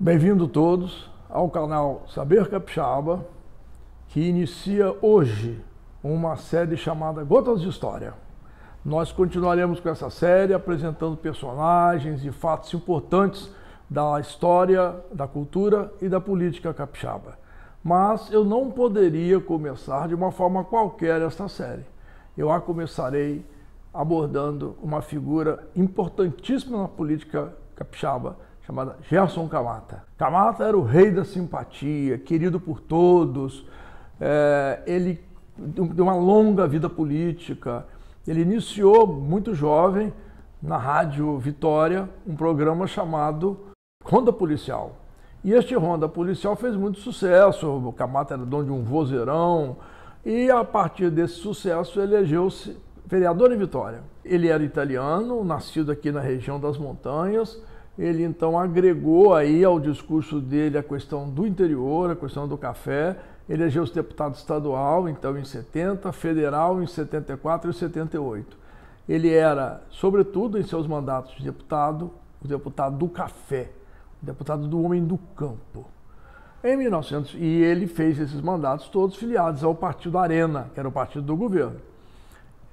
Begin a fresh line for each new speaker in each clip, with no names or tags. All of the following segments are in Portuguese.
Bem-vindo todos ao canal Saber Capixaba, que inicia hoje uma série chamada Gotas de História. Nós continuaremos com essa série apresentando personagens e fatos importantes da história, da cultura e da política capixaba. Mas eu não poderia começar de uma forma qualquer esta série eu a começarei abordando uma figura importantíssima na política capixaba, chamada Gerson Camata. Camata era o rei da simpatia, querido por todos, é, ele de uma longa vida política. Ele iniciou muito jovem na Rádio Vitória um programa chamado Ronda Policial. E este Ronda Policial fez muito sucesso. O Camata era dono de um vozeirão, e a partir desse sucesso elegeu-se vereador em Vitória. Ele era italiano, nascido aqui na região das montanhas, ele então agregou aí ao discurso dele a questão do interior, a questão do café, elegeu-se deputado estadual, então em 70, federal em 74 e 78. Ele era, sobretudo em seus mandatos de deputado, o deputado do café, o deputado do homem do campo. Em 1900, e ele fez esses mandatos todos filiados ao Partido Arena, que era o partido do governo.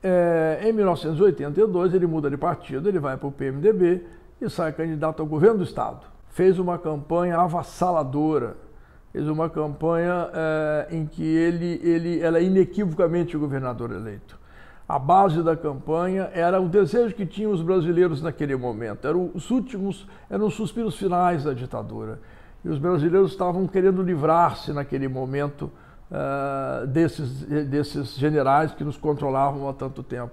É, em 1982, ele muda de partido, ele vai para o PMDB e sai candidato ao governo do Estado. Fez uma campanha avassaladora, fez uma campanha é, em que ele, ele era inequivocamente o governador eleito. A base da campanha era o desejo que tinham os brasileiros naquele momento, eram os últimos, eram os suspiros finais da ditadura e os brasileiros estavam querendo livrar-se naquele momento uh, desses, desses generais que nos controlavam há tanto tempo.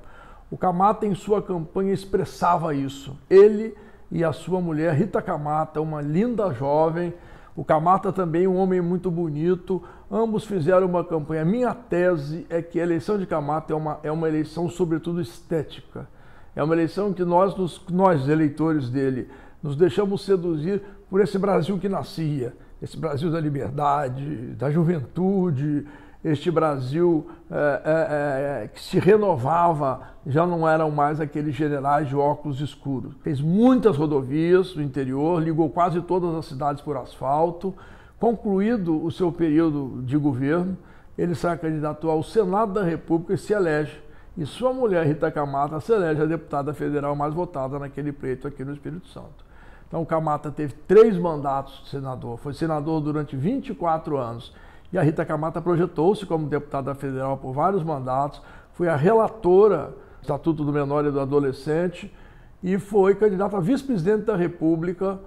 O Camata, em sua campanha, expressava isso. Ele e a sua mulher, Rita Camata, uma linda jovem, o Camata também um homem muito bonito, ambos fizeram uma campanha. Minha tese é que a eleição de Camata é uma, é uma eleição, sobretudo, estética. É uma eleição que nós, nos, nós, eleitores dele, nos deixamos seduzir por esse Brasil que nascia, esse Brasil da liberdade, da juventude, este Brasil é, é, é, que se renovava, já não eram mais aqueles generais de óculos escuros. Fez muitas rodovias no interior, ligou quase todas as cidades por asfalto. Concluído o seu período de governo, ele sai candidato ao Senado da República e se elege. E sua mulher, Rita Camata, se elege a deputada federal mais votada naquele pleito aqui no Espírito Santo. Então, Camata teve três mandatos de senador, foi senador durante 24 anos. E a Rita Camata projetou-se como deputada federal por vários mandatos, foi a relatora do Estatuto do Menor e do Adolescente e foi candidata a vice-presidente da República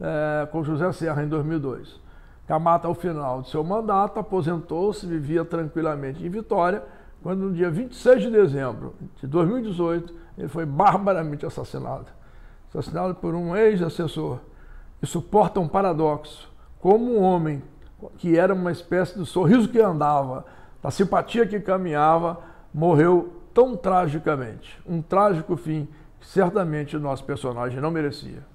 eh, com José Serra em 2002. Camata, ao final de seu mandato, aposentou-se, vivia tranquilamente em Vitória, quando no dia 26 de dezembro de 2018 ele foi barbaramente assassinado assassinado por um ex-assessor, e suporta um paradoxo. Como um homem que era uma espécie do sorriso que andava, da simpatia que caminhava, morreu tão tragicamente. Um trágico fim que certamente o nosso personagem não merecia.